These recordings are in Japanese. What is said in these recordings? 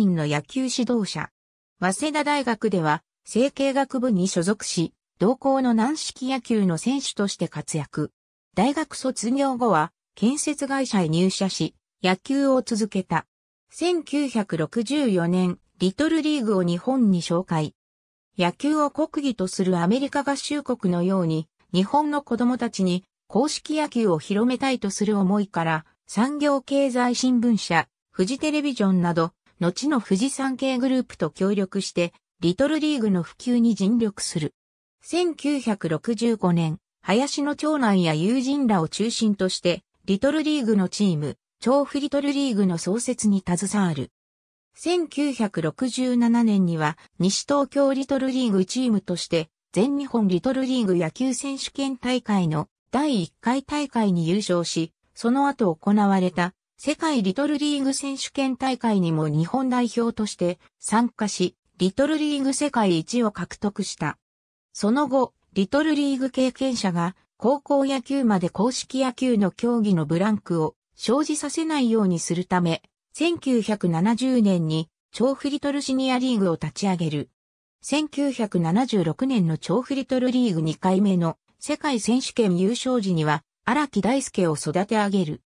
身の野球指導者。早稲田大学では、成形学部に所属し、同校の軟式野球の選手として活躍。大学卒業後は、建設会社へ入社し、野球を続けた。1964年、リトルリーグを日本に紹介。野球を国技とするアメリカ合衆国のように、日本の子供たちに公式野球を広めたいとする思いから、産業経済新聞社、フジテレビジョンなど後の富士山系グループと協力して、リトルリーグの普及に尽力する。1965年、林の長男や友人らを中心として、リトルリーグのチーム、調布リトルリーグの創設に携わる。1967年には西東京リトルリーグチームとして全日本リトルリーグ野球選手権大会の第1回大会に優勝し、その後行われた世界リトルリーグ選手権大会にも日本代表として参加し、リトルリーグ世界一を獲得した。その後、リトルリーグ経験者が高校野球まで公式野球の競技のブランクを生じさせないようにするため、1970年に調布リトルシニアリーグを立ち上げる。1976年の調布リトルリーグ2回目の世界選手権優勝時には荒木大輔を育て上げる。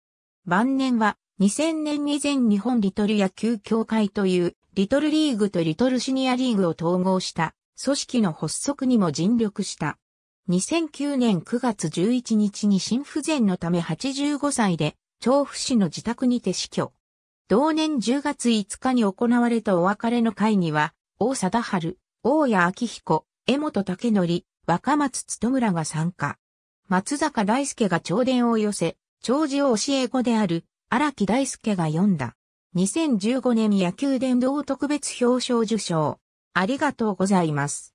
晩年は2000年以前日本リトル野球協会というリトルリーグとリトルシニアリーグを統合した組織の発足にも尽力した。2009年9月11日に心不全のため85歳で調布市の自宅にて死去。同年10月5日に行われたお別れの会には、大貞治、大谷明彦、江本武則、若松努らが参加。松坂大輔が弔電を寄せ、長寿を教え子である荒木大輔が読んだ。2015年野球殿堂特別表彰受賞。ありがとうございます。